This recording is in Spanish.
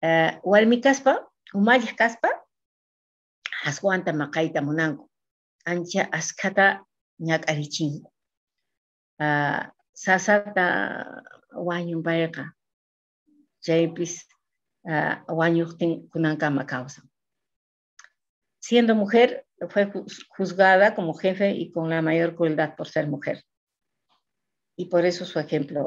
Eh, warmi kaspa umalliq kaspa aswanta maqayta munanku ancha askhata ñak'arichinku ah, sasata wañun payqa chaypis wañuqtin ah, kunankama kawsan siendo mujer fue juzgada como jefe y con la mayor crueldad por ser mujer y por eso su ejemplo